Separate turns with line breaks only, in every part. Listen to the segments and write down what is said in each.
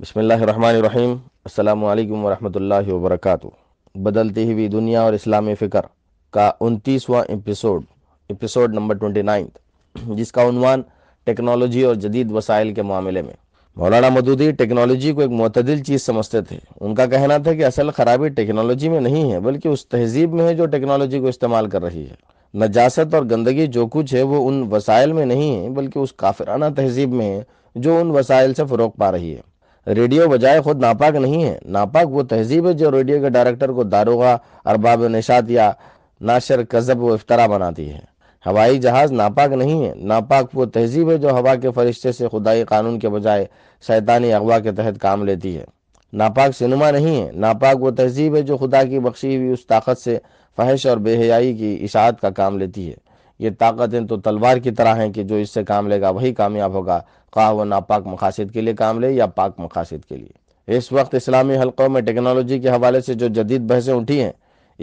बसमीम् अल्लाम वरहमल वबरक बदलती हुई दुनिया और इस्लामी फ़िक्र का उनतीसवां episode episode number twenty ninth जिसका उनवान टेक्नोलॉजी और जदीद वसाइल के मामले में मौलाना मदूदी टेक्नोलॉजी को एक मतदिल चीज़ समझते थे उनका कहना था कि असल खराबी टेक्नोलॉजी में नहीं है बल्कि उस तहजीब में है जो टेक्नोलॉजी को इस्तेमाल कर रही है नजास्त और गंदगी जो कुछ है वो उन वसाइल में नहीं है बल्कि उस काफिराना तहजीब में है जो उन वसाइल से फ़रोग पा रही है रेडियो बजाय खुद नापाक नहीं है नापाक वो तहजीब है जो रेडियो के डायरेक्टर को दारोगा अरबाब निशात या नाशर कजब व इफ्तरा बनाती है हवाई जहाज़ नापाक नहीं है नापाक वो तहजीब है जो हवा के फरिश्ते से खुदाई कानून के बजाय शैतानी अगवा के तहत काम लेती है नापाक सिनेमा नहीं है नापाक वो तहजीब है जो खुदा की बख्शी हुई उस ताकत से फहश और बेहयाई की इशात का काम लेती है ये ताकतें तो तलवार की तरह हैं कि जो इससे काम लेगा वही कामयाब होगा खा वो नापाक मकासद के लिए काम ले या पाक मकासद के लिए इस वक्त इस्लामी हलकों में टेक्नोलॉजी के हवाले से जो जदीद बहसें उठी हैं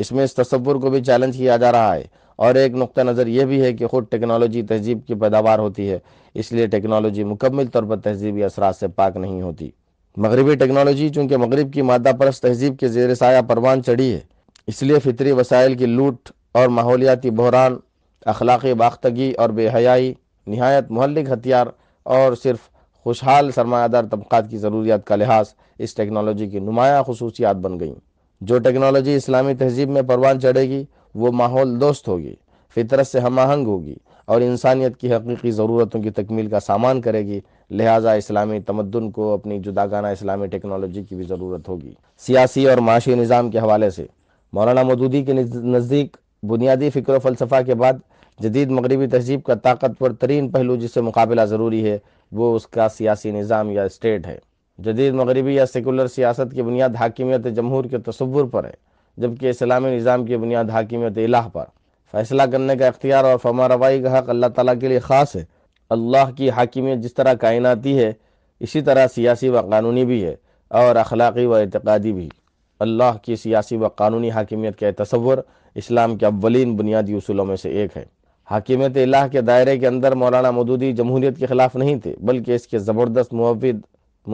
इसमें इस तस्वुर को भी चैलेंज किया जा रहा है और एक नुक़ नज़र यह भी है कि ख़ुद टेक्नोलॉजी तहजीब की पैदावार होती है इसलिए टेक्नोलॉजी मुकम्मल तौर पर तहजीबी असरा से पाक नहीं होती मगरबी टेक्नोलॉजी चूंकि मगरब की मादा परस तहजीब के जेर साया परवान चढ़ी है इसलिए फितरी वसाइल की लूट और माहौलियाती बहरान अखलाक बाख्तगी और बेहयाई नहायत महलिक हथियार और सिर्फ खुशहाल सरमायादार तबक़ात की ज़रूरियात का लिहाज इस टेक्नोलॉजी की नुमाया खसूसियात बन गई जो टेक्नोलॉजी इस्लामी तहजीब में परवान चढ़ेगी वो माहौल दोस्त होगी फितरत से हम आहंग होगी और इंसानियत की हकीकी ज़रूरतों की तकमील का सामान करेगी लिहाजा इस्लामी तमदन को अपनी जुदागाना इस्लामी टेक्नोलॉजी की भी ज़रूरत होगी सियासी और माशी निज़ाम के हवाले से मौलाना मदूदी के नज़दीक बुनियादी फ़िक्र फलसफ़ा के बाद जदीद मगरबी तहजीब का ताकतवर तरीन पहलू जिससे मुकाबला ज़रूरी है वो उसका सियासी निज़ाम या स्टेट है जदीद मगरबी या सेकुलर सियासत की बुनियाद हाकिमियत जमहूर के तस्वुर पर है जबकि इस्लामी निज़ाम की बुनियाद हाकिमियत इलाह पर फैसला करने का इख्तियार और फमा रवाई का हक अल्लाह तला के लिए ख़ास है अल्लाह की हाकिमियत जिस तरह कायनाती है इसी तरह सियासी व कानूनी भी है और अखलाक़ी व अतकादी भी अल्लाह की सियासी व कानूनी हाकिमियत का तस्वुर इस्लाम के अवलिन बुनियादी असूलों में से एक है हाकिमत इलाह के दायरे के अंदर मौलाना मदूदी जमहूरियत के खिलाफ नहीं थे बल्कि इसके ज़बरदस्त मुवद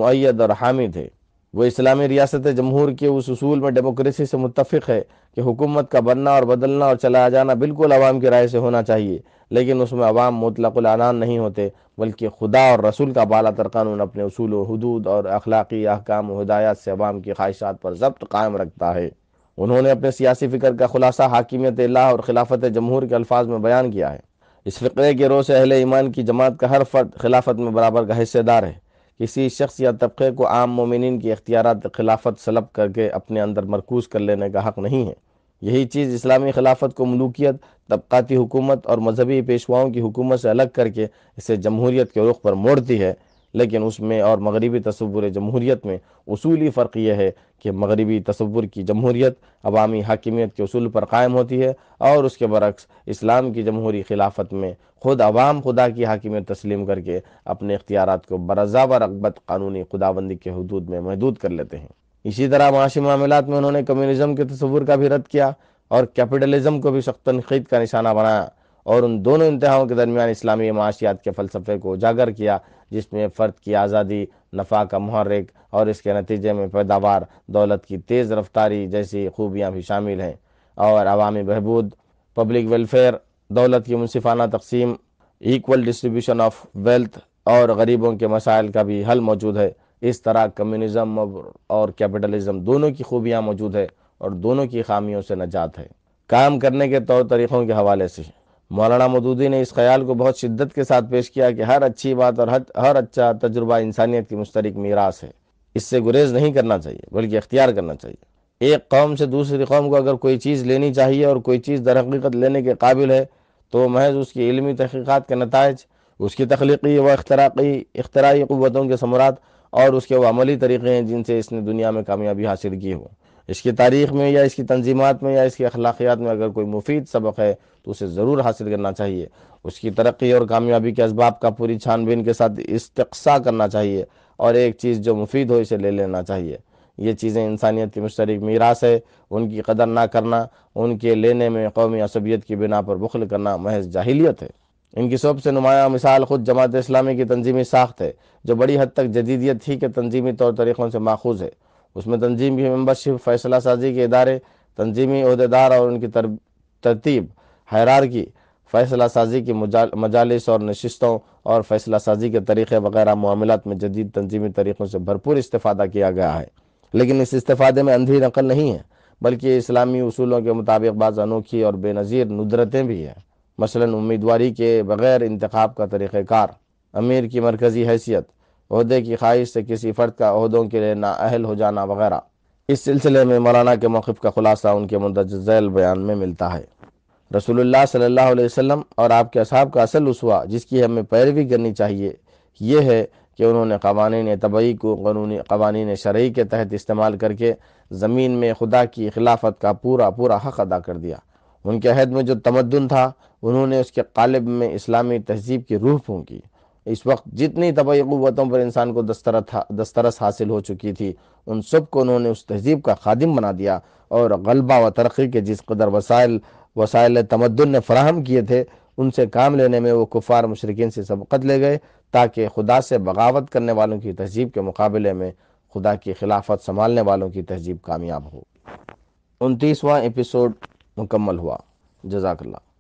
मुद और हामी थे वो इस्लामी रियासत जमहूर के उस असूल में डेमोक्रेसी से मुतफ़ है कि हुकूमत का बनना और बदलना और चला जाना बिल्कुल आवाम की राय से होना चाहिए लेकिन उसमें अवाम मुतलकान नहीं होते बल्कि खुदा और रसूल का बाला तर कानून अपने असूल हदूद और अखलाकी अहकाम हदायत से अवाम की ख्वाहिशात पर जब्त कायम रखता है उन्होंने अपने सियासी फ़िक्र का खुलासा हाकिमियत ला और खिलाफत जमहूर के अल्फाज में बयान किया है इस फ़िक्रे के रोज़ अहल ईमान की जमात का हर फर्द खिलाफत में बराबर का हिस्सेदार है किसी शख्स या तबके को आम मोमिन की अख्तियार खिलाफत सलब करके अपने अंदर मरकूज कर लेने का हक़ नहीं है यही चीज़ इस्लामी खिलाफत को मलूकियत तबकती हुकूमत और मजहबी पेशवाओं की हुकूमत से अलग करके इसे जमहूरीत के रुख पर मोड़ती है लेकिन उसमें और मगरबी तस्वुर जमहूरीत में उसूली फ़र्क यह है कि मगरबी तस्वुर की जमहूरीत अवामी हाकिमियत के असूल पर कायम होती है और उसके बरक्स इस्लाम की जमहूरी खिलाफत में खुद अवाम खुदा की हाकिमियत तस्लीम करके अपने इख्तियार को बरजा व रगबत कानूनी खुदाबंदी के हदूद में महदूद कर लेते हैं इसी तरह माशी मामला में उन्होंने कम्यूनिजम के तस्वुर का भी रद्द किया और कैपिटलिज़म को भी सख्त तनकीद का निशाना बनाया और उन दोनों इंतहाओं के दरमियान इस्लामी माशियात के फलसफे को उजागर किया जिसमें फ़र्द की आज़ादी नफा का महरक और इसके नतीजे में पैदावार दौलत की तेज़ रफ्तारी जैसी खूबियाँ भी शामिल हैं और अवामी बहबूद पब्लिक वेलफेयर दौलत की मुनफाना तकसीम इक्वल डिस्ट्रीब्यूशन ऑफ वेल्थ और गरीबों के मसाइल का भी हल मौजूद है इस तरह कम्यूनिज़म और कैपिटलिज़म दोनों की खूबियाँ मौजूद है और दोनों की खामियों से नजात है काम करने के तौर तरीक़ों के हवाले से मौलाना मदूदी ने इस ख्याल को बहुत शिद्दत के साथ पेश किया कि हर अच्छी बात और हर, हर अच्छा तजुर्बा इंसानियत की मुश्तरक मीरास है इससे गुरेज नहीं करना चाहिए बल्कि अख्तियार करना चाहिए एक कौम से दूसरी कौम को अगर कोई चीज़ लेनी चाहिए और कोई चीज़ दरहकीकत लेने के काबिल है तो महज उसकी इलमी तहकीक़ात के नतज उसकी तख्लीकी व अख्तराकी अख्तराई क़वतों के समरात और उसके वो अमली तरीक़े हैं जिनसे इसने दुनिया में कामयाबी हासिल की हो इसकी तारीख में या इसकी तंजीमत में या इसकी अखलाकियात में अगर कोई मुफीद सबक है तो उसे ज़रूर हासिल करना चाहिए उसकी तरक्की और कामयाबी के इसबाब का पूरी छानबीन के साथ इस्तसा करना चाहिए और एक चीज़ जो मुफीद हो इसे ले लेना चाहिए ये चीज़ें इंसानियत की मुश्तरक मीरास है उनकी कदर ना करना उनके लेने में कौमी असबियत की बिना पर बुखल करना महज जाहिलियत है इनकी सबसे नुमाया मिसाल खुद जमात इस्लामी की तंजीमी साख्त है जो बड़ी हद तक जदीदियत ही के तंजीमी तौर तरीक़ों से माखूज है उसमें तंजीम की मेम्बरशिप फैसला साजी के इदारे तंजीमी अहदेदार और उनकी तरतीब हैरार की फैसला साजी की मजालस और नशस्तों और फैसला साजी के तरीक़े वगैरह मामलों में जदीद तंजीमी तरीक़ों से भरपूर इस्ता किया गया है लेकिन इस इस्ते में अंधी नकल नहीं है बल्कि इस्लामी असूलों के मुताबिक बाज़ अनोखी और बेनज़ीर नुदरतें भी हैं मसला उम्मीदवारी के बग़ैर इंतखब का तरीक़ार अमीर की मरकज़ी हैसियत अहदे की ख्वाहिश से किसी फ़र्द का अहदों के लिए नाअहल हो जाना वगैरह इस सिलसिले में मौलाना के मौक़ का खुलासा उनके मंदज झैल बयान में मिलता है रसूलुल्लाह सल्लल्लाहु अलैहि वसल्लम और आपके असहाब का असल उसवा जिसकी हमें पैरवी करनी चाहिए ये है कि उन्होंने कवानीन तबई को कानूनी कवानीन शरय के तहत इस्तेमाल करके ज़मीन में खुदा की खिलाफत का पूरा पूरा हक अदा कर दिया उनके अहद में जो तमद्दन था उन्होंने उसके कालब में इस्लामी तहजीब की रूह फूकी इस वक्त जितनी तबई क़वतों पर इंसान को दस्तरत दस्तरस हासिल हो चुकी थी उन सब को उन्होंने उस तहजीब का खादिम बना दिया और गलबा व तरक्की के जिस कदर वसाइल वसाइल तमदन ने फ्राहम किए थे उनसे काम लेने में वो कुफार मशरकिन से सबकत ले गए ताकि खुदा से बगावत करने वालों की तहजीब के मुकाबले में खुदा की खिलाफत संभालने वालों की तहजीब कामयाब हो उनतीसवां एपिसोड मुकम्मल हुआ जजाकल्ला